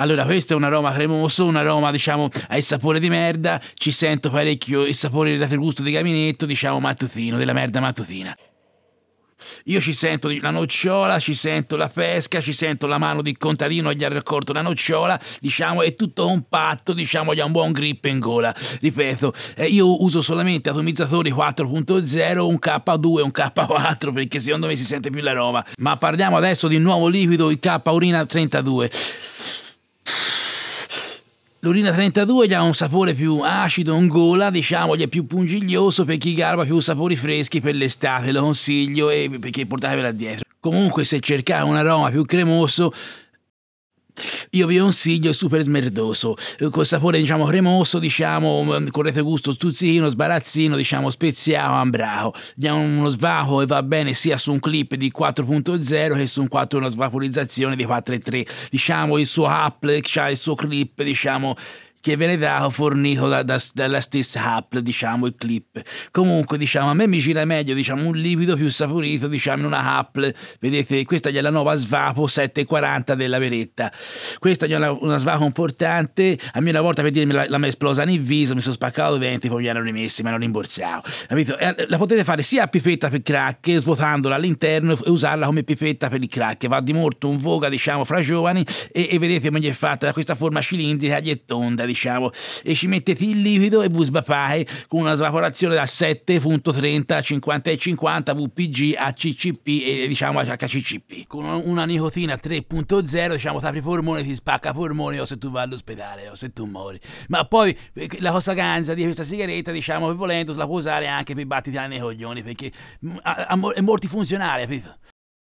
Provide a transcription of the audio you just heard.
Allora, questo è un aroma cremoso, un aroma, diciamo, ha il sapore di merda, ci sento parecchio il sapore del gusto di gabinetto, diciamo, mattutino, della merda mattutina. Io ci sento la nocciola, ci sento la pesca, ci sento la mano di contadino che gli ha raccolto la nocciola, diciamo, è tutto compatto, diciamo, gli ha un buon grip in gola. Ripeto, eh, io uso solamente atomizzatori 4.0, un K2 e un K4 perché secondo me si sente più la roba. Ma parliamo adesso di nuovo liquido, il K Urina 32. L'urina 32 ha un sapore più acido in gola, diciamo, gli è più pungiglioso per chi garba più sapori freschi per l'estate, lo consiglio e perché portatevela dietro. Comunque se cercate un aroma più cremoso io vi consiglio il super smerdoso, eh, con sapore diciamo cremoso, diciamo mm, corretto gusto stuzzino, sbarazzino, diciamo speziato, ambraco. Ah, Diamo uno svapo e va bene sia su un clip di 4.0 che su un 4 una svaporizzazione di 4.3. Diciamo il suo apple, il suo clip, diciamo che veniva fornito da, da, dalla stessa app, diciamo, il clip. Comunque, diciamo, a me mi gira meglio, diciamo, un liquido più saporito, diciamo, in una app. Vedete, questa è la nuova Svapo 740 della Veretta. Questa è una, una Svapo importante. A me una volta per dirmi la, la mi esplosa nel viso, mi sono spaccato i denti, poi mi hanno rimessi, mi hanno rimborsato. Capito? Eh, la potete fare sia a pipetta per crack, svuotandola all'interno e usarla come pipetta per il crack. Va di molto in voga, diciamo, fra giovani e, e vedete come gli è fatta da questa forma cilindrica, gli è tonda, diciamo diciamo, e ci mettete il liquido e vi sbappai con una svaporazione da 7.30 a 50 e 50 VPG a CCP e diciamo HCCP. Con una nicotina 3.0 diciamo tappi i polmoni, ti spacca i polmoni o se tu vai all'ospedale o se tu muori. Ma poi eh, la cosa ganza di questa sigaretta diciamo che volendo la puoi usare anche per battiti nei coglioni perché mm, è molto funzionale, capito?